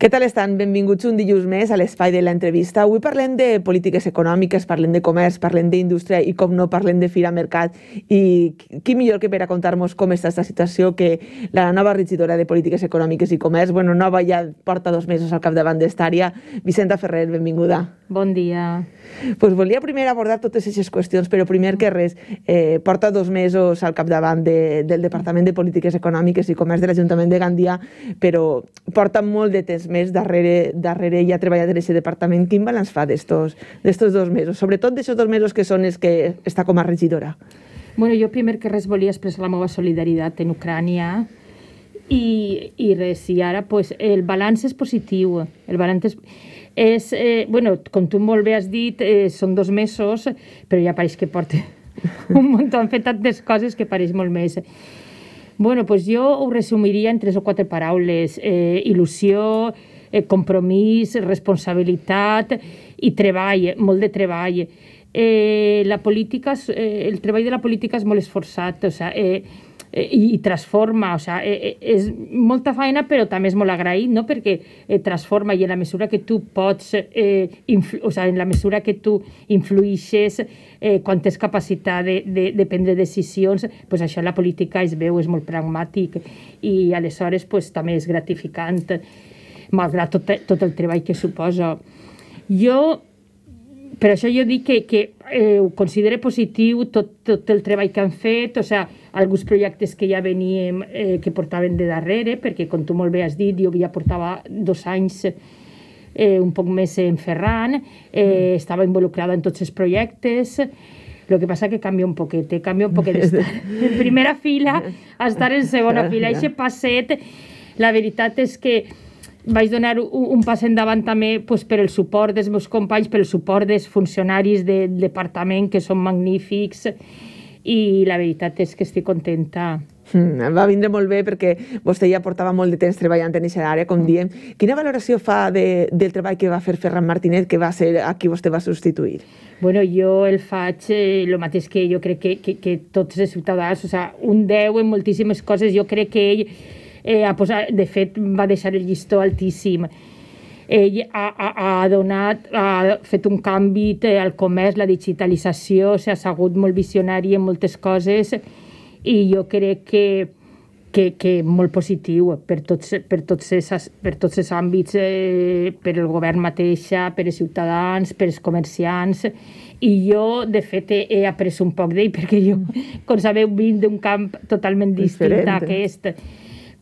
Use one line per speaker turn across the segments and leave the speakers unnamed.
Què tal estan? Benvinguts un dilluns més a l'espai de l'entrevista. Avui parlem de polítiques econòmiques, parlem de comerç, parlem d'indústria i, com no, parlem de fira mercat. I qui millor que per a contar-nos com està aquesta situació que la nova regidora de Polítiques Econòmiques i Comerç, bueno, nova ja porta dos mesos al capdavant d'estària, Vicenta Ferrer, benvinguda. Bon dia. Pues volia primer abordar totes aquestes qüestions, però primer que res, eh, porta dos mesos al capdavant de, del Departament de Polítiques Econòmiques i Comerç de l'Ajuntament de Gandia, però porta molt de temps més darrere, darrere i ha treballat en aquest departament. Quin balanç fa d'estos dos mesos? Sobretot d'aquests dos mesos que són els que està com a regidora.
Bueno, jo primer que res volia expressar la meva solidaritat en Ucrània, i, i res, i ara pues, el balanç és positiu. El balanç és és, eh, bueno, com tu molt bé has dit, eh, són dos mesos, però ja pareix que porta un munt, han fet tantes coses que pareix molt més. Bueno, pues jo ho resumiria en tres o quatre paraules. Eh, il·lusió, eh, compromís, responsabilitat i treball, molt de treball. Eh, la política, eh, el treball de la política és molt esforçat, o sigui, sea, eh, Eh, i, i transforma, o sea, eh, eh, és molta feina però també és molt agraït, no? perquè eh, transforma i en la mesura que tu pots, eh, influ, o sea, en la mesura que tu influïxes eh, quan tens capacitat de, de, de prendre decisions, pues això la política es veu, és molt pragmàtic i aleshores pues, també és gratificant malgrat tot, tot el treball que suposa. Jo per això jo dic que, que eh, ho considero positiu tot, tot el treball que han fet, o sea, alguns projectes que ja veníem, eh, que portaven de darrere, perquè com tu molt bé has dit, jo ja portava dos anys eh, un poc més en Ferran, eh, mm. estava involucrada en tots els projectes, Lo que passa que canvia un poquet, eh? canvia un poquet d'estar en primera fila a estar en segona fila. Aquest passet, la veritat és que vaig donar un, un pas endavant també pues, per el suport dels meus companys, pel suport dels funcionaris del departament, que són magnífics, i la veritat és que estic contenta.
Mm, va vindre molt bé perquè vostè ja portava molt de temps treballant en aquesta àrea, com mm. diem. Quina valoració fa de,
del treball que va fer
Ferran Martinet, que va ser a qui vostè va substituir?
Bueno, jo el faig el eh, mateix que jo crec que, que, que tots els ciutadans, o sea, un 10 en moltíssimes coses. Jo crec que ell eh, a posar, de fet va deixar el llistó altíssim ell ha, ha, ha, donat, ha fet un canvi al comerç, la digitalització, s'ha sigut molt visionari en moltes coses i jo crec que, que, que molt positiu per tots, per tots, ses, per tots els àmbits, eh, per el govern mateixa, per els ciutadans, per els comerciants, i jo, de fet, he, he après un poc d'ell perquè jo, com sabeu, vinc d'un camp totalment distint d'aquest. aquest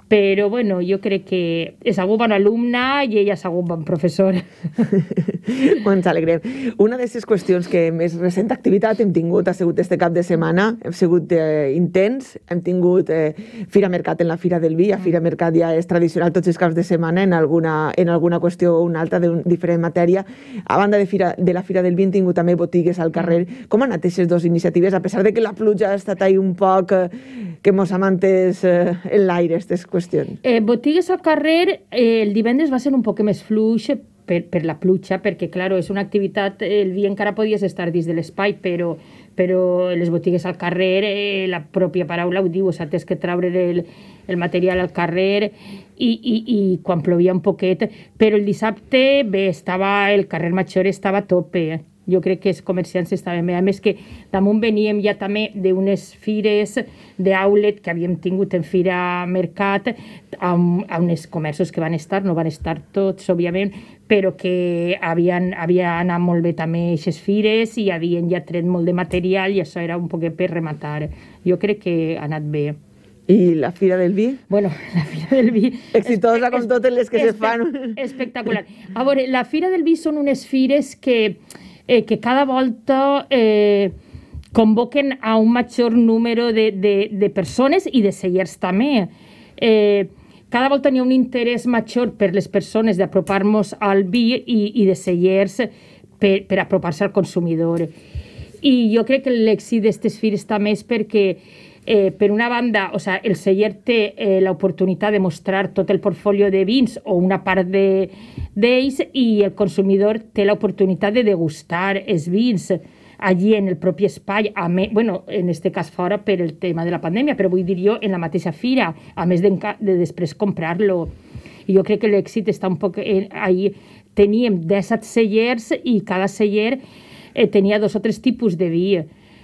però bueno, jo crec que és algú bon alumne i ella és algú bon professor.
ens alegrem. Una de les qüestions que més recent activitat hem tingut ha sigut este cap de setmana, hem sigut eh, intens, hem tingut eh, Fira Mercat en la Fira del Vi, a Fira Mercat ja és tradicional tots els caps de setmana en alguna, en alguna qüestió o una altra d'un diferent matèria. A banda de, Fira, de la Fira del Vi hem tingut també botigues al carrer. Com han anat aquestes dues iniciatives, a pesar de que la pluja ha estat ahí un poc eh, que mos ha mantès eh, en l'aire aquestes qüestions? qüestió?
Eh, botigues al carrer, eh, el divendres va ser un poc més fluix per, per la pluja, perquè, claro, és una activitat... Eh, el dia encara podies estar dins de l'espai, però, però les botigues al carrer, eh, la pròpia paraula ho diu, o sigui, tens que treure el, el material al carrer i, i, i quan plovia un poquet, però el dissabte, bé, estava, el carrer Major estava a tope, eh? jo crec que els comerciants estaven bé. A més que damunt veníem ja també d'unes fires d'outlet que havíem tingut en Fira Mercat, a, a uns comerços que van estar, no van estar tots, òbviament, però que havien, havia anat molt bé també aquestes fires i havien ja tret molt de material i això era un poquet per rematar. Jo crec que ha anat bé. I la Fira del Vi? Bueno, la Fira
del Vi... Exitosa com totes les que se fan.
Espectacular. A veure, la Fira del Vi són unes fires que eh, que cada volta eh, convoquen a un major número de, de, de persones i de sellers també. Eh, cada volta n'hi ha un interès major per les persones d'apropar-nos al vi i, i de sellers per, per apropar-se al consumidor. I jo crec que l'èxit d'aquestes fires també és perquè Eh, pero una banda, o sea, el seller te eh, la oportunidad de mostrar todo el portfolio de vins o una par de days y el consumidor te la oportunidad de degustar es vins allí en el propio spa, bueno, en este caso ahora por el tema de la pero voy a dir yo, en la mateixa fira, a mes de, después comprarlo. Y yo creo que el éxito está un poco ahí teníem 17 sellers y cada seller eh, tenía dos o tres tipos de vi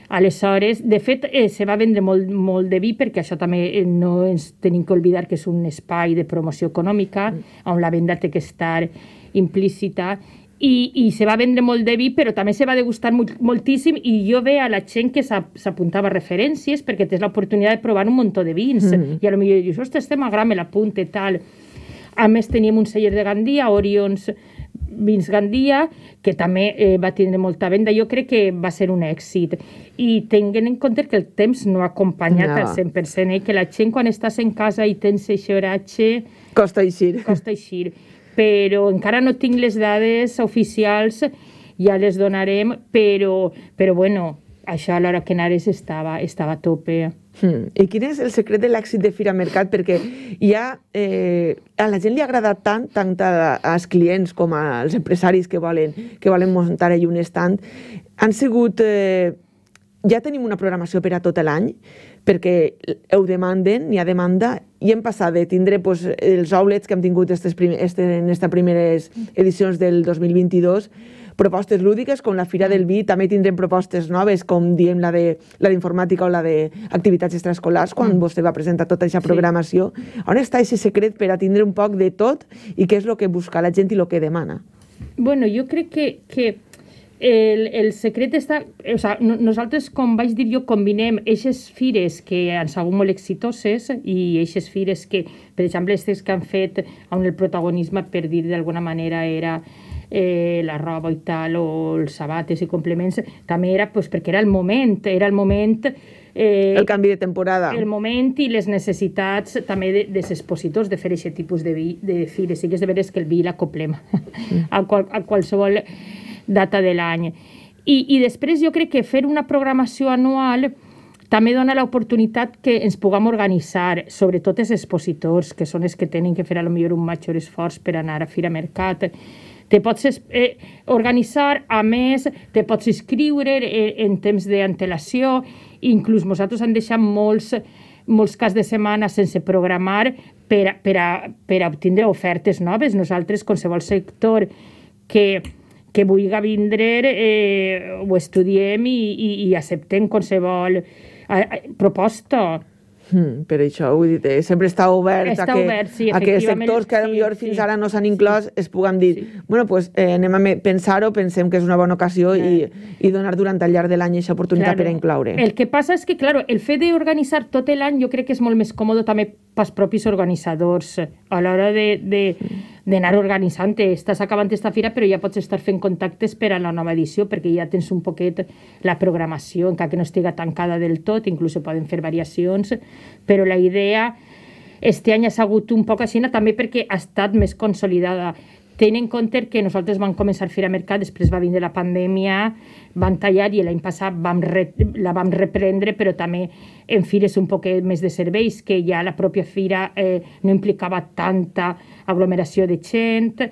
Aleshores, de fet, eh, se va vendre molt, molt de vi perquè això també eh, no ens tenim que oblidar que és un espai de promoció econòmica mm. on la venda té que estar implícita i, i se va vendre molt de vi, però també se va degustar molt, moltíssim i jo veia la gent que s'apuntava referències perquè tens l'oportunitat de provar un muntó de vins mm -hmm. i a lo millor dius, ostres, este m'agrada, me l'apunte, tal. A més, teníem un celler de Gandia, Orions Vince Gandia, que també eh, va tindre molta venda. Jo crec que va ser un èxit. I tenint en compte que el temps no ha acompanyat no. al 100% eh? que la gent quan estàs en casa i tens aquest horatge... Costa eixir. Costa eixir. Però encara no tinc les dades oficials, ja les donarem, però, però bueno, això a l'hora que Nares estava, estava a tope.
Hmm. I quin és el secret de l'èxit de Fira Mercat? Perquè hi ha, eh, a la gent li agrada tant, tant a, als clients com als empresaris que volen, que volen muntar allà un stand. Han sigut... Eh, ja tenim una programació per a tot l'any, perquè ho demanden, n'hi ha demanda, i hem passat de tindre pues, els outlets que hem tingut estes primer, estes, en aquestes primeres edicions del 2022 propostes lúdiques, com la Fira del Vi, també tindrem propostes noves, com diem la de la d'informàtica o la d'activitats extraescolars, quan mm. vostè va presentar tota aquesta programació. Sí. On està aquest secret per a tindre un poc de tot i què és el que busca la gent i el que demana?
Bueno, jo crec que, que el, el secret està... O sea, nosaltres, com vaig dir jo, combinem eixes fires que han sigut molt exitoses i eixes fires que, per exemple, aquestes que han fet on el protagonisme, per dir d'alguna manera, era eh, la roba i tal, o els sabates i complements, també era pues, perquè era el moment, era el moment... Eh, el canvi de temporada. El moment i les necessitats també de, dels expositors de fer aquest tipus de, vi, de fires. Sí que és de veres que el vi l'acoplem mm. a, qual, a qualsevol data de l'any. I, I després jo crec que fer una programació anual també dona l'oportunitat que ens puguem organitzar, sobretot els expositors, que són els que tenen que fer a lo millor un major esforç per anar a Fira Mercat, te pots eh, organitzar, a més, te pots inscriure eh, en temps d'antelació, inclús nosaltres han deixat molts, molts cas de setmana sense programar per, per, a, per a obtindre ofertes noves. Nosaltres, qualsevol sector que, que vulgui vindre, eh, ho estudiem i, i, i acceptem qualsevol eh, proposta. Mm, per això, vull dir, eh, sempre està obert està a que, obert, sí, a que sectors
que potser sí, fins sí, ara no s'han inclòs sí, es puguen dir, sí. bueno, pues, eh, anem a pensar-ho, pensem que és una bona ocasió sí. i, i donar durant el llarg de l'any aquesta oportunitat claro. per a incloure. El
que passa és que, claro, el fet d'organitzar tot l'any jo crec que és molt més còmode també pels propis organitzadors a l'hora de, de, sí d'anar organitzant. -te. Estàs acabant aquesta fira, però ja pots estar fent contactes per a la nova edició, perquè ja tens un poquet la programació, encara que no estiga tancada del tot, inclús poden fer variacions, però la idea este any ha sigut un poc així, també perquè ha estat més consolidada. Tenint en compte que nosaltres vam començar a fer a mercat, després va vindre la pandèmia, van tallar i l'any passat vam re, la vam reprendre, però també en fires un poquet més de serveis, que ja la pròpia fira eh, no implicava tanta aglomeració de gent,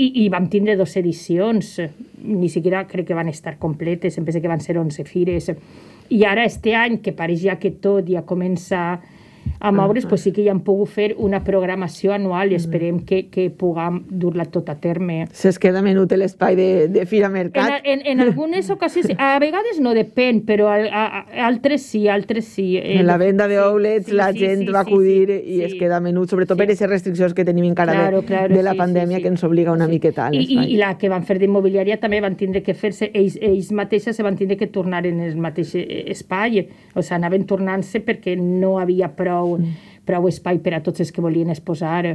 i, i vam tindre dues edicions, ni siquiera crec que van estar completes, em penso que van ser 11 fires, i ara este any, que pareix ja que tot ja comença a Maures pues, sí que ja han pogut fer una programació anual i esperem que, que puguem dur-la tot a terme. Se'ls queda menut l'espai de, de Fira Mercat. En, en, en algunes ocasions, a vegades no depèn, però a, a, a altres sí, altres sí. En la venda de outlets sí, sí, la gent sí, sí, va acudir
sí, sí, i sí. es queda menut, sobretot sí. per aquestes restriccions que tenim encara claro, de, claro, de la sí, pandèmia sí, sí. que ens obliga una sí. miqueta a l'espai. I, I, I
la que van fer d'immobiliària també van tindre que fer-se, ells, ells mateixes se van tindre que tornar en el mateix eh, espai, o sigui, sea, anaven tornant-se perquè no havia prou prou, mm. prou espai per a tots els que volien exposar.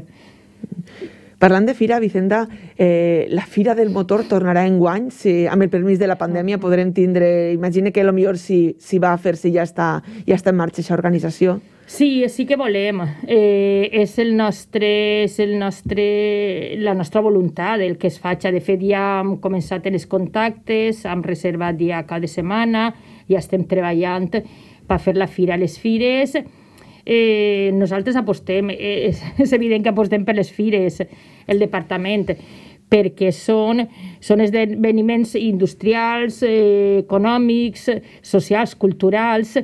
Parlant de fira, Vicenda, eh, la fira del motor tornarà en guany. Si, amb el permís de la pandèmia mm. podrem tindre... Imagina que millor si, si va a fer si ja està, ja està en marxa aquesta organització.
Sí, sí que volem. Eh, és, el nostre, és el nostre, la nostra voluntat el que es faci. De fet, ja hem començat els contactes, hem reservat dia cada setmana, ja estem treballant per fer la fira a les fires, eh, nosaltres apostem, eh, és, és evident que apostem per les fires, el departament, perquè són, són esdeveniments industrials, eh, econòmics, socials, culturals,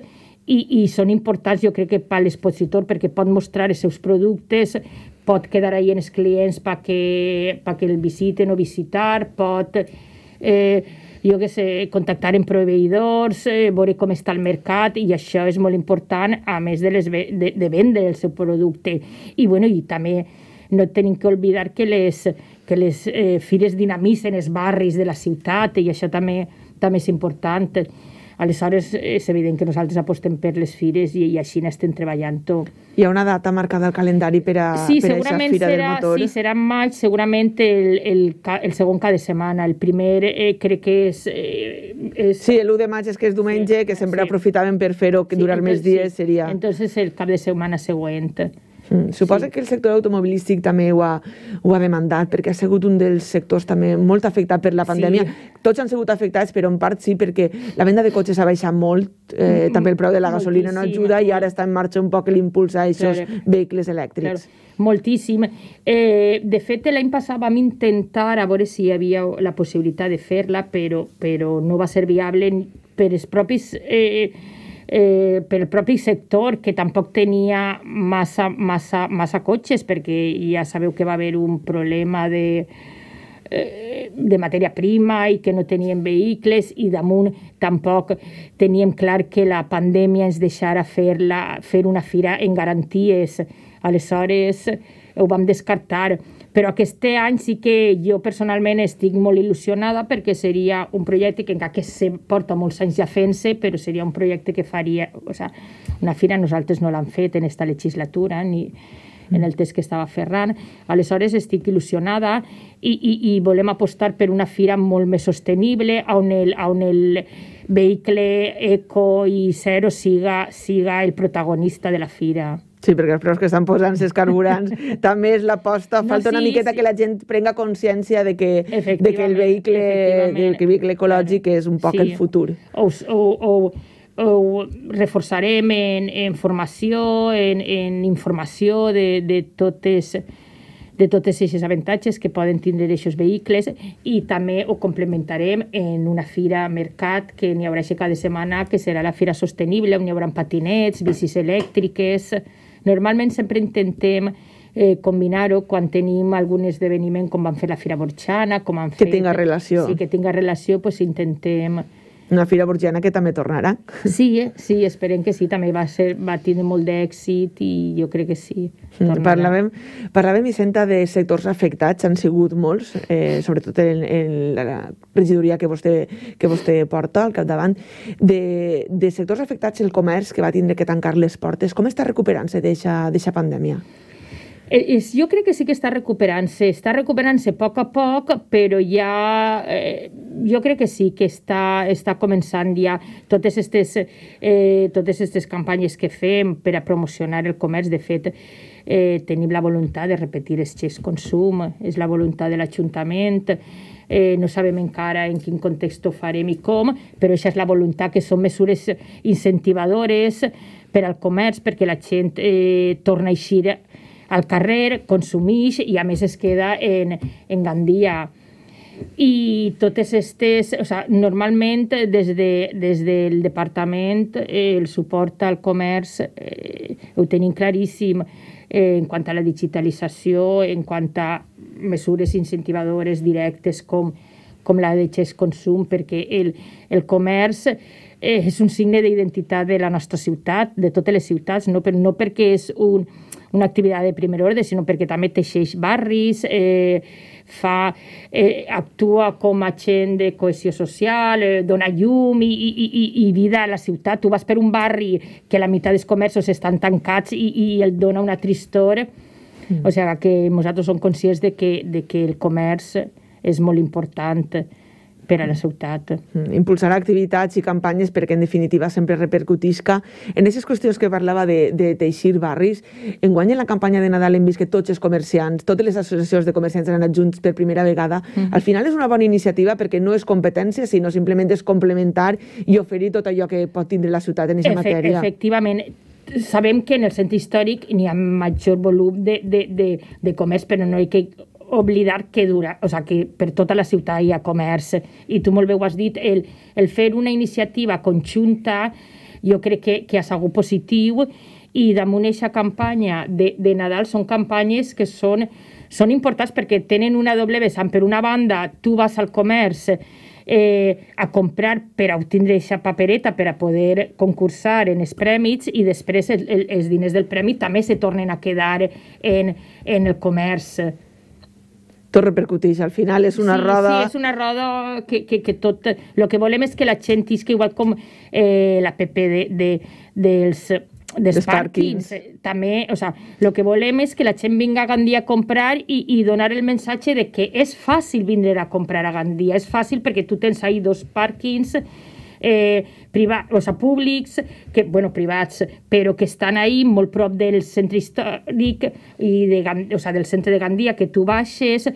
i, i són importants, jo crec que per l'expositor, perquè pot mostrar els seus productes, pot quedar ahir en els clients perquè, perquè el visiten o visitar, pot... Eh, jo que sé, contactar amb proveïdors, eh, veure com està el mercat, i això és molt important, a més de, les, de, de vendre el seu producte. I, bueno, i també no tenim que oblidar que les, que les eh, fires dinamissen els barris de la ciutat, i això també, també és important. Aleshores, és evident que nosaltres apostem per les fires i, i així n'estem treballant tot. Hi ha una data marcada al calendari per a, sí, per aquesta fira serà, del motor? Sí, serà en maig, segurament el, el, el segon cada setmana. El primer eh, crec que és, eh, és... Sí, l'1 de maig és que és
diumenge, sí, que sempre sí. aprofitaven per fer-ho, que sí, durar més dies sí. seria... Entonces el cap de setmana següent. Mm. Suposa sí. que el sector automobilístic també ho ha, ho ha demandat, perquè ha sigut un dels sectors també molt afectat per la pandèmia. Sí. Tots han sigut afectats, però en part sí, perquè la venda de cotxes ha baixat molt, eh, mm, també el preu de la gasolina no ajuda i ara està en marxa un poc l'impuls a aquests
vehicles elèctrics. Claro. Moltíssim. Eh, de fet, l'any passat vam intentar a veure si hi havia la possibilitat de fer-la, però, però no va ser viable per els propis... Eh, eh, pel propi sector, que tampoc tenia massa, massa, massa cotxes, perquè ja sabeu que va haver un problema de, eh, de matèria prima i que no teníem vehicles i damunt tampoc teníem clar que la pandèmia ens deixara fer, la, fer una fira en garanties. Aleshores ho vam descartar però aquest any sí que jo personalment estic molt il·lusionada perquè seria un projecte que encara que se porta molts anys ja fent-se, però seria un projecte que faria... O sea, una fira nosaltres no l'han fet en esta legislatura, ni en el test que estava Ferran. Aleshores, estic il·lusionada i, i, i volem apostar per una fira molt més sostenible, on el, on el vehicle eco i zero siga, siga el protagonista de la fira.
Sí, perquè els preus que estan posant els carburants
també és l'aposta. Falta no, sí, una miqueta
sí. que la gent prenga consciència de que, de que el vehicle, del vehicle ecològic és un poc sí. el futur. O, o, o,
o reforçarem en, en formació, en, en informació de, de totes de totes aquestes avantatges que poden tindre aquests vehicles i també ho complementarem en una fira mercat que n'hi haurà cada setmana, que serà la fira sostenible, on hi haurà patinets, bicis elèctriques, Normalment sempre intentem eh, combinar-ho quan tenim algun esdeveniment com vam fer la Fira Borxana, com vam fer... Que tinga relació. Sí, que tinga relació, doncs pues, intentem una fira borgiana que també tornarà. Sí, eh? sí, esperem que sí, també va, ser, va tindre molt d'èxit i jo crec que sí. Tornarà. Parlàvem,
parlàvem, Vicenta, de sectors afectats, han sigut molts, eh, sobretot en, en la regidoria que vostè, que vostè porta al capdavant, de, de sectors afectats el comerç que va tindre que tancar les portes, com està recuperant-se d'aquesta pandèmia?
Eh, és, jo crec que sí que està recuperant-se, està recuperant-se a poc a poc, però ja eh, jo crec que sí que està, està començant ja totes aquestes eh, totes estes campanyes que fem per a promocionar el comerç. De fet, eh, tenim la voluntat de repetir el xecs consum, és la voluntat de l'Ajuntament, eh, no sabem encara en quin context ho farem i com, però això és la voluntat que són mesures incentivadores per al comerç, perquè la gent eh, torna a eixir al carrer, consumeix i a més es queda en, en Gandia i totes aquestes... O sea, normalment des, de, des del departament eh, el suport al comerç eh, ho tenim claríssim eh, en quant a la digitalització, en quant a mesures incentivadores directes com, com la de Xes Consum, perquè el, el comerç eh, és un signe d'identitat de la nostra ciutat, de totes les ciutats, no, per, no perquè és un, una activitat de primer ordre, sinó perquè també teixeix barris, eh, fa, eh, actua com a gent de cohesió social, eh, dona llum i, i, i, i vida a la ciutat. Tu vas per un barri que la meitat dels comerços estan tancats i, i el dona una tristor. Mm. O sigui que nosaltres som conscients de que, de que el comerç és molt important per a la ciutat. Mm, impulsar activitats i campanyes perquè, en
definitiva, sempre repercutisca. En aquestes qüestions que parlava de, de teixir barris, enguany en la campanya de Nadal hem vist que tots els comerciants, totes les associacions de comerciants han anat junts per primera vegada. Mm -hmm. Al final és una bona iniciativa perquè no és competència, sinó simplement és complementar i oferir tot allò que
pot tindre la ciutat en aquesta Efe matèria. Efectivament, sabem que en el centre històric n'hi ha major volum de, de, de, de comerç, però no hi que oblidar que dura, o sigui, que per tota la ciutat hi ha comerç, i tu molt bé ho has dit, el, el fer una iniciativa conjunta jo crec que, que ha sigut positiu i damunt aquesta campanya de, de Nadal són campanyes que són, són importants perquè tenen una doble vessant. Per una banda, tu vas al comerç eh, a comprar per a obtindre aquesta papereta per a poder concursar en els prèmits i després el, el, els diners del premi també se tornen a quedar en, en el comerç
tot repercuteix. Al final és una sí, roda... Sí, és
una roda que, que, que tot... El que volem és que la gent que igual com eh, la PP de, de, dels dels pàrquings. També, o sea, el que volem és que la gent vinga a Gandia a comprar i, i donar el missatge de que és fàcil vindre a comprar a Gandia. És fàcil perquè tu tens ahí dos pàrquings eh, privats, o sigui, públics, que, bueno, privats, però que estan ahí molt prop del centre històric i de, o sigui, del centre de Gandia, que tu baixes,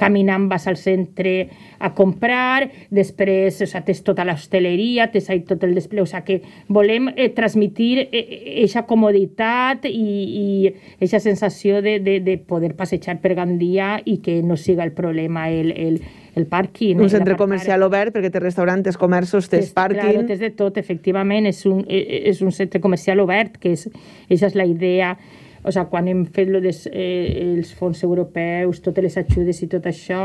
caminant vas al centre a comprar, després o sigui, tens tota l'hostaleria, tens ahí tot el despleu, o sigui, que volem eh, transmitir aquesta eh, eh comoditat i aquesta sensació de, de, de poder passejar per Gandia i que no siga el problema el, el, el pàrquing... Un eh, centre comercial obert perquè té restaurants, comerços, té pàrquing... Claro, té de tot, efectivament, és un, eh, eh, és un centre comercial obert, que és, és la idea o sigui, quan hem fet lo des, eh, els fons europeus, totes les ajudes i tot això,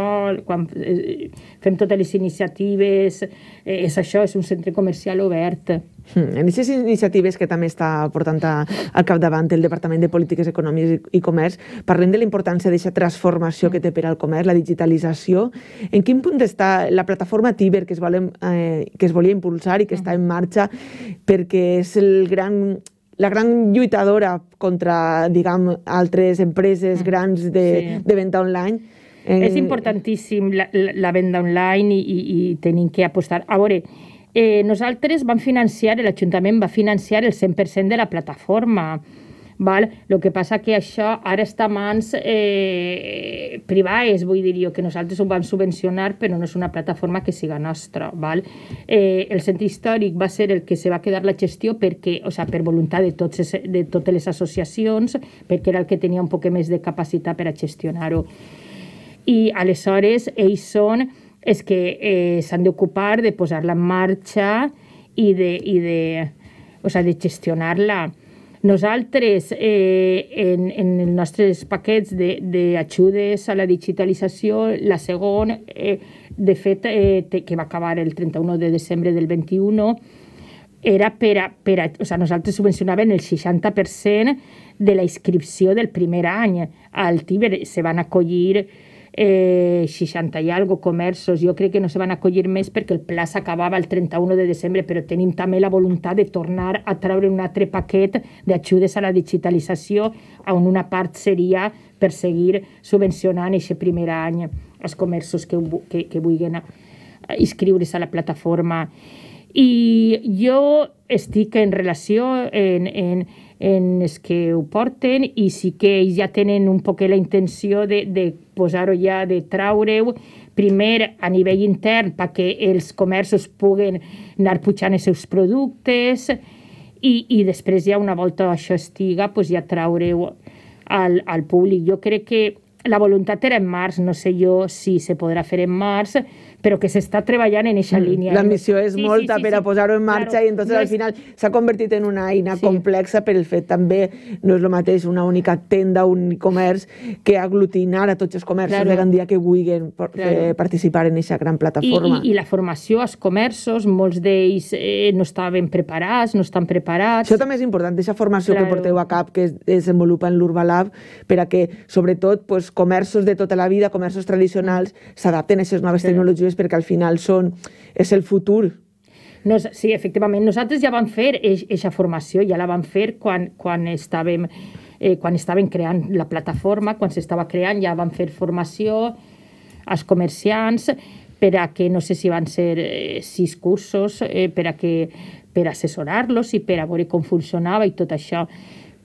quan eh, fem totes les iniciatives, eh, és això, és un centre comercial obert.
Mm, en aquestes iniciatives que també està portant a, al capdavant el Departament de Polítiques Econòmiques i Comerç, parlem de la importància d'aquesta transformació que té per al comerç, la digitalització. En quin punt està la plataforma Tiber que es, volem, eh, que es volia impulsar i que mm. està en marxa perquè és el gran la gran lluitadora contra, diguem, altres empreses mm. grans de, sí. de venda online. En... És
importantíssim la, la venda online i, i, i tenim que apostar. A veure, eh, nosaltres vam financiar, l'Ajuntament va financiar el 100% de la plataforma. Val? El que passa que això ara està a mans eh, privades, vull dir jo, que nosaltres ho vam subvencionar, però no és una plataforma que siga nostra. Val? Eh, el centre històric va ser el que se va quedar la gestió perquè, o sea, per voluntat de, tots, de totes les associacions, perquè era el que tenia un poc més de capacitat per a gestionar-ho. I aleshores ells són és que eh, s'han d'ocupar de posar-la en marxa i de, i de, o sea, de gestionar-la. Nosaltres, eh, en, en els nostres paquets d'ajudes a la digitalització, la segona, eh, de fet, eh, que va acabar el 31 de desembre del 21, era per a, per a, o sigui, nosaltres subvencionàvem el 60% de la inscripció del primer any. Al TIBER. se van acollir eh, 60 i algo comerços. Jo crec que no se van acollir més perquè el pla s'acabava el 31 de desembre, però tenim també la voluntat de tornar a treure un altre paquet d'ajudes a la digitalització, on una part seria per seguir subvencionant aquest primer any els comerços que, que, que vulguin eh, inscriure's a la plataforma. I jo estic en relació en, en, en els que ho porten i sí que ells ja tenen un poc la intenció de, de posar-ho ja, de traure-ho, primer a nivell intern perquè els comerços puguen anar pujant els seus productes i, i després ja una volta això estiga pues ja traure-ho al, al públic. Jo crec que la voluntat era en març, no sé jo si se podrà fer en març, però que s'està treballant en aquesta mm, línia. La eh? missió és sí, molta sí, sí, per sí, a posar-ho en marxa claro, i entonces no és... al final
s'ha convertit en una eina sí. complexa per el fet també no és el mateix una única tenda, un comerç que aglutinar a tots els comerços claro. de Gandia que vulguin claro. Eh, participar en aquesta gran plataforma. I, i, i
la formació als comerços, molts d'ells eh, no estaven preparats, no estan preparats. Això també és important, aquesta formació claro. que porteu a cap que es desenvolupa en l'Urbalab
per a que, sobretot, pues, comerços de tota la vida, comerços tradicionals, s'adapten a aquestes noves claro. tecnologies coses perquè al final són, és el futur
no, sí, efectivament. Nosaltres ja vam fer aquesta formació, ja la vam fer quan, quan estàvem eh, quan estaven creant la plataforma, quan s'estava creant, ja van fer formació als comerciants per a que, no sé si van ser eh, sis cursos, eh, per a que per assessorar-los i per a veure com funcionava i tot això.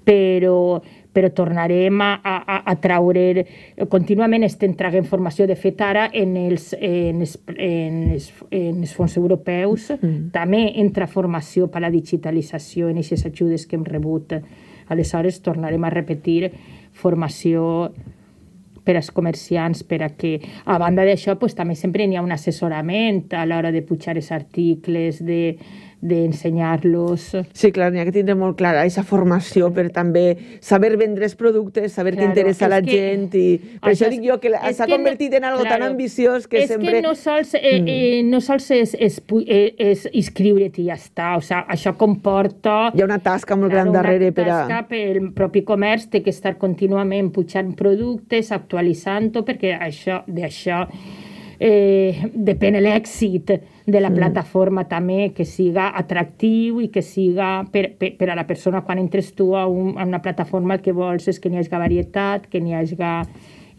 Però, però tornarem a, a, a traure... Contínuament estem traguent formació, de fet, ara en els, en els, en els, en els fons europeus mm. també entra formació per a la digitalització en aquestes ajudes que hem rebut. Aleshores, tornarem a repetir formació per als comerciants, per a que, a banda d'això, pues, també sempre n'hi ha un assessorament a l'hora de pujar els articles, de, d'ensenyar-los. Sí, clar, n'hi ha que tindre molt clara aquesta formació per també saber vendre els productes, saber claro, què interessa a la que, gent i per això, això dic jo que s'ha convertit no, en algo claro, tan ambiciós que és sempre... És que no sols, eh, mm. eh, no sols és, és, és, eh, és inscriure't i ja està, o sigui, això comporta... Hi ha una tasca molt clar, gran darrere per a... Una tasca pel propi comerç té que estar contínuament pujant productes, actualitzant-ho, perquè això d'això... Això eh, depèn l'èxit de la mm. plataforma també, que siga atractiu i que siga per, per, per a la persona quan entres tu a, un, a una plataforma el que vols és que n'hi hagi varietat, que n'hi hagi...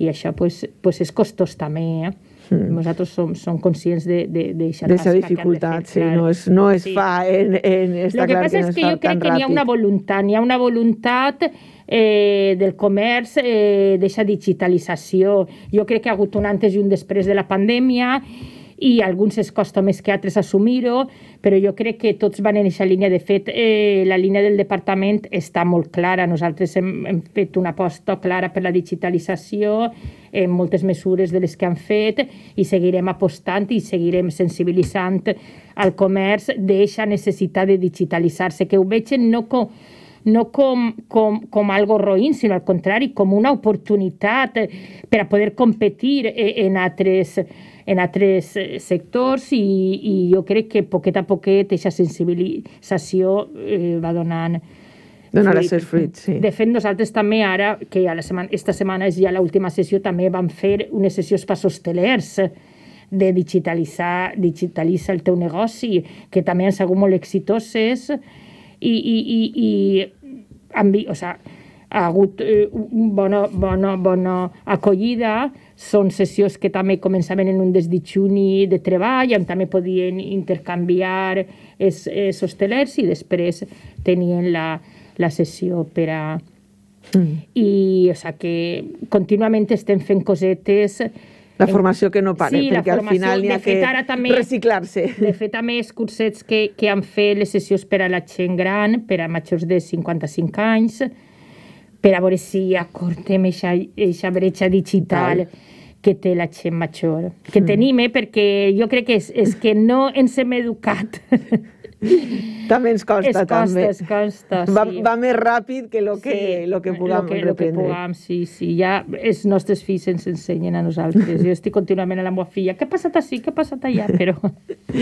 I això pues, pues és costós també, eh? Mm. Nosaltres som, som conscients de, de, de d'aquesta dificultat, sí, no és, no és sí. fa en, en, esta El que passa que no és que jo crec que n'hi ha una voluntat, n'hi ha una voluntat eh, del comerç, eh, d'aquesta digitalització. Jo crec que ha hagut un antes i un després de la pandèmia i a alguns es costa més que altres assumir-ho, però jo crec que tots van en aquesta línia. De fet, eh, la línia del departament està molt clara. Nosaltres hem, hem fet una aposta clara per la digitalització en moltes mesures de les que han fet i seguirem apostant i seguirem sensibilitzant al comerç d'aquesta necessitat de digitalitzar-se, que ho vegin no com no com, com, com algo roïn, sinó al contrari, com una oportunitat eh, per a poder competir eh, en altres, en altres eh, sectors i, i jo crec que poquet a poquet aquesta sensibilització va donant donar a ser fruits, sí. De fet, nosaltres també ara, que a la setmana, esta setmana és ja l'última sessió, també vam fer una sessió espais hostelers de digitalitzar, digitalitzar el teu negoci, que també han sigut molt exitoses, i, i, i, i amb, o sea, ha hagut eh, una bona, bona, bona acollida, són sessions que també començaven en un desditjuni de treball, on també podien intercanviar els, els hostelers i després tenien la, la sessió per a... Mm. I, o sea, que contínuament estem fent cosetes eh, la formació que no pare, sí, perquè al final n'hi ha que també, reciclar-se. De fet, també els cursets que, que han fet les sessions per a la gent gran, per a majors de 55 anys, per a veure si acordem aquesta bretxa digital Ai. que té la gent major. Que mm. tenim, eh? perquè jo crec que és, és que no ens hem educat també ens costa, es costa, també. Es
costa, sí. va, va més ràpid que lo que, sí, lo que puguem lo que, reprendre. Lo que
puguem, sí, sí. Ja els nostres fills ens ensenyen a nosaltres. Jo estic contínuament a la meva filla. Què ha passat així? Què ha passat allà? Però...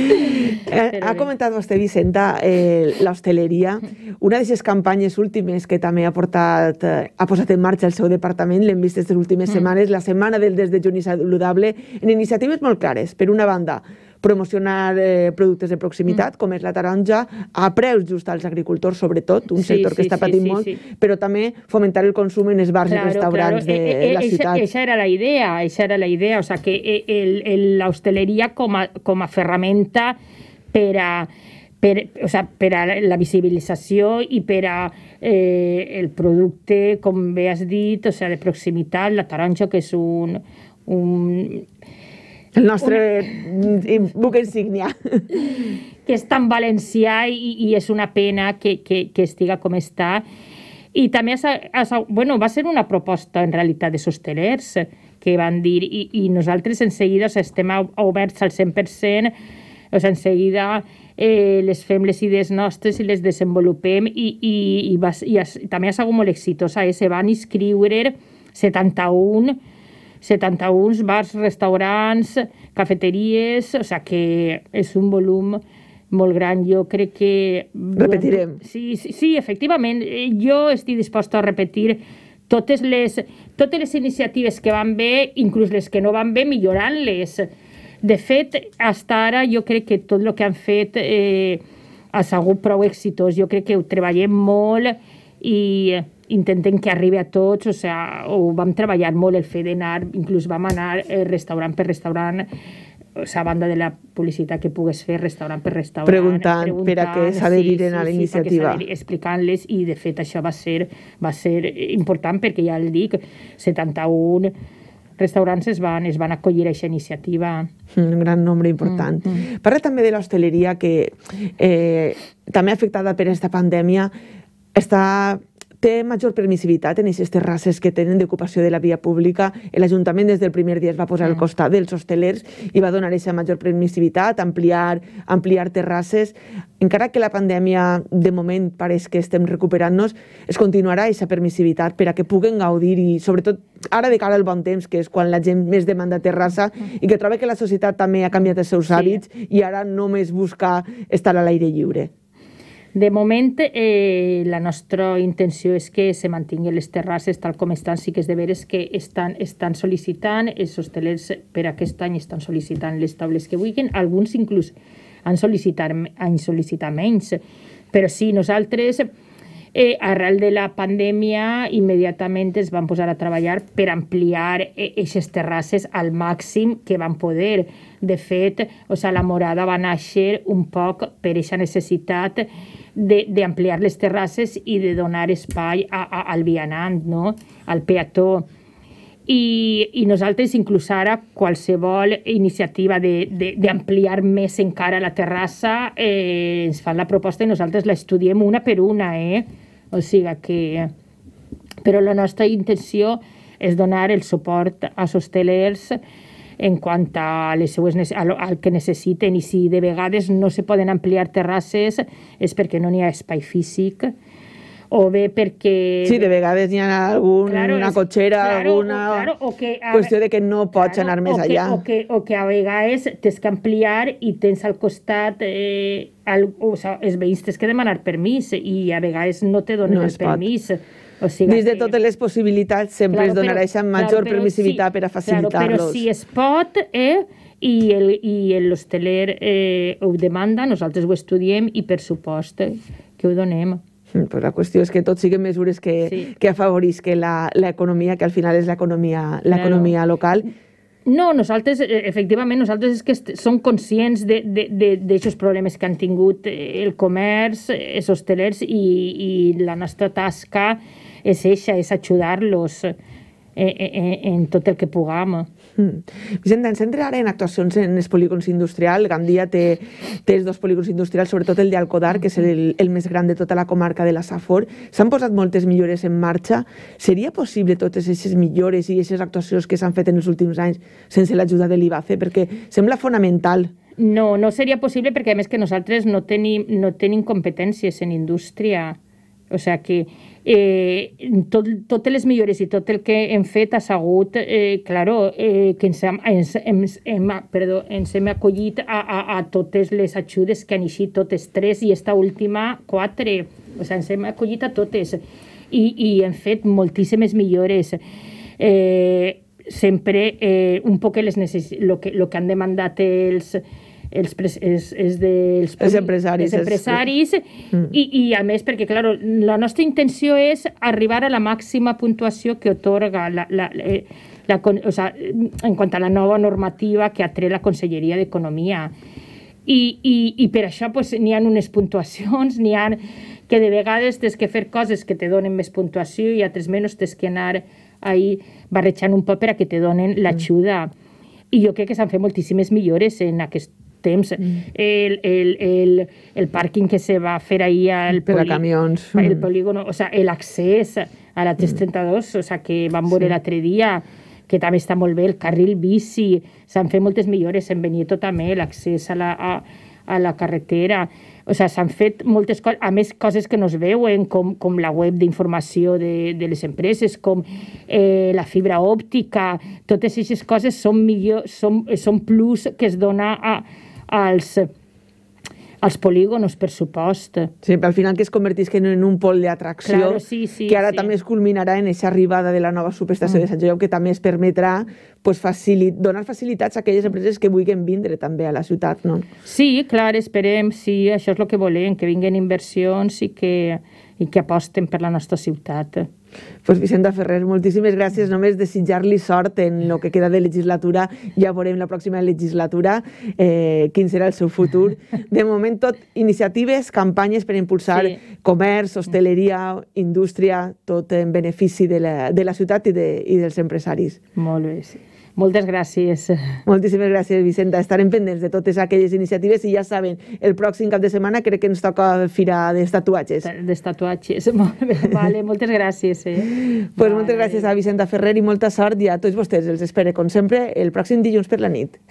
Eh, però ha bé.
comentat vostè, Vicenta, eh, l'hostaleria. Una de les campanyes últimes que també ha, portat, eh, ha posat en marxa el seu departament, l'hem vist les últimes mm. setmanes, la setmana del Des de Juny saludable, en iniciatives molt clares. Per una banda, promocionar eh, productes de proximitat, mm. com és la taronja, a preus just als agricultors, sobretot, un sí, sector sí, que està patint sí, molt, sí. però també fomentar el consum en els bars claro, i restaurants claro. de eh, eh, la ciutat. Això
era la idea, això era la idea, o sea, que eh, l'hostaleria com, com a ferramenta per a per, o sea, per a la visibilització i per a eh, el producte, com bé has dit, o sea, de proximitat, la taronja, que és un, un
el nostre
una... Mm, buc insígnia. Que és tan valencià i, i és una pena que, que, que estiga com està. I també has, has, bueno, va ser una proposta, en realitat, de hostelers que van dir i, i nosaltres en seguida o sigui, estem oberts al 100%, o sigui, en seguida eh, les fem les idees nostres i les desenvolupem i, i, i, va, i, has, i també ha sigut molt exitosa. Eh? Se van inscriure 71 71 bars, restaurants, cafeteries, o sigui que és un volum molt gran. Jo crec que... Repetirem. Sí, sí, sí, efectivament. Jo estic disposta a repetir totes les, totes les iniciatives que van bé, inclús les que no van bé, millorant-les. De fet, fins ara jo crec que tot el que han fet eh, ha sigut prou exitós. Jo crec que ho treballem molt i intenten que arribi a tots, o sea, ho vam treballar molt el fet d'anar, inclús vam anar eh, restaurant per restaurant, o sea, a banda de la publicitat que pugues fer restaurant per restaurant. Preguntant, preguntant per a què s'adheriren sí, sí, a la iniciativa. Sí, Explicant-les i, de fet, això va ser, va ser important perquè ja el dic, 71 restaurants es van, es van acollir a aquesta iniciativa.
Un gran nombre important. Mm,
mm. Parla també de l'hostaleria que eh, també afectada
per aquesta pandèmia està té major permissivitat en aquestes terrasses que tenen d'ocupació de la via pública. L'Ajuntament des del primer dia es va posar al mm. costat dels hostelers i va donar aquesta major permissivitat, ampliar, ampliar terrasses. Encara que la pandèmia, de moment, pareix que estem recuperant-nos, es continuarà aquesta permissivitat per a que puguen gaudir i, sobretot, ara de cara al bon temps, que és quan la gent més demanda terrassa mm. i que troba que la societat
també ha canviat els seus hàbits sí. i ara només
busca estar a l'aire lliure.
De moment, eh, la nostra intenció és que se mantinguin les terrasses tal com estan. Sí que és de veres que estan, estan sol·licitant, els hostelers per aquest any estan sol·licitant les taules que vulguin. Alguns inclús han sol·licitat, han sol·licitat menys. Però sí, nosaltres eh, arrel de la pandèmia immediatament es van posar a treballar per ampliar aquestes eh, terrasses al màxim que van poder. De fet, o sea, la morada va néixer un poc per aquesta necessitat d'ampliar les terrasses i de donar espai a, a, al vianant, no? al peató i, i nosaltres inclús ara qualsevol iniciativa d'ampliar més encara la terrassa eh, ens fan la proposta i nosaltres la estudiem una per una eh? o sigui que però la nostra intenció és donar el suport als hostelers en quant a les seues, al, al que necessiten i si de vegades no se poden ampliar terrasses és perquè no n'hi ha espai físic o bé perquè... Sí, de vegades hi ha alguna claro, una cotxera, claro, alguna claro, o que a, qüestió de
que no pots claro, anar més o que, allà. O
que, o que a vegades tens que ampliar i tens al costat... Eh, el, o sea, els veïns tens que demanar permís i a vegades no te donen no el permís. Pot. O sigui, Des de totes les possibilitats sempre claro, es donarà aquesta major claro, permissivitat sí, per a facilitar-los. Claro, però si es pot, eh, i el, i l'hosteler eh, ho demanda, nosaltres ho estudiem i per supost eh,
que ho donem. Mm, pues la qüestió és que tot siguin mesures que, sí. que afavorisquen l'economia, que al final és l'economia claro. local.
No, nosaltres, eh, efectivament, nosaltres és que som conscients d'aquests problemes que han tingut eh, el comerç, eh, els hostelers, i, i la nostra tasca és eixa, és ajudar-los en, en, en tot el que puguem. Mm. Vicent, ens centre ara en actuacions en
els polígons industrials. Gandia té, té els dos polígons industrials, sobretot el d'Alcodar, que és el, el més gran de tota la comarca de la Safor. S'han posat moltes millores en marxa. Seria possible totes aquestes millores i aquestes actuacions que s'han fet en els últims anys sense l'ajuda de l'IBACE? Perquè sembla
fonamental no, no seria possible perquè a més que nosaltres no tenim, no tenim competències en indústria o sea que eh, tot, totes les millores i tot el que hem fet ha sigut, eh, claro, eh, que ens, hem, ens, hem, hem, perdó, ens hem acollit a, a, a totes les ajudes que han eixit, totes tres, i esta última, quatre. O sea, ens hem acollit a totes i, i hem fet moltíssimes millores. Eh, sempre eh, un poc les necess... lo, que, lo que han demandat els, els pres, és, és dels els empresaris, els empresaris és... Mm. i, i a més perquè, clar, la nostra intenció és arribar a la màxima puntuació que otorga la, la, eh, la, la o sea, en quant a la nova normativa que atre la Conselleria d'Economia. I, i, i per això pues, n'hi ha unes puntuacions, n'hi ha que de vegades tens que fer coses que te donen més puntuació i altres menys tens que anar ahí barrejant un poc per a que te donen mm. l'ajuda. Mm. I jo crec que s'han fet moltíssimes millores en aquest temps. Mm. El, el, el, el pàrquing que se va fer ahir al per poli... camions. El mm. polígono, o sea, l'accés a la 332, mm. o sea, que vam veure sí. l'altre dia, que també està molt bé, el carril bici, s'han fet moltes millores, en Benito també, l'accés a la, a, a la carretera, o sigui, s'han fet moltes coses, a més coses que no es veuen, com, com la web d'informació de, de les empreses, com eh, la fibra òptica, totes aquestes coses són, millor, són, són plus que es dona a, als, als polígonos, per supost. Sí, al
final que es convertisquen en un pol d'atracció, claro, sí, sí, que ara sí. també es culminarà en aquesta arribada de la nova superestació mm. de Sant Joan, que també es permetrà pues, facili donar facilitats a aquelles empreses que vulguin
vindre també a la ciutat, no? Sí, clar, esperem, sí, això és el que volem, que vinguin inversions i que, i que aposten per la nostra ciutat.
Pues Vicenta Ferrer, moltíssimes gràcies. Només desitjar-li sort en el que queda de legislatura. Ja veurem la pròxima legislatura eh, quin serà el seu futur. De moment, tot iniciatives, campanyes per impulsar sí. comerç, hosteleria, indústria, tot en benefici de la, de la ciutat i, de, i dels empresaris. Molt bé, sí. Moltes gràcies. Moltíssimes gràcies, Vicenta. Estarem pendents de totes aquelles iniciatives i ja saben, el pròxim cap de setmana crec que ens toca fira de tatuatges. De tatuatges, molt bé.
Vale, moltes gràcies. Eh?
Pues vale. moltes gràcies a Vicenta Ferrer i molta sort i a tots vostès. Els espero, com sempre, el pròxim dilluns per la nit.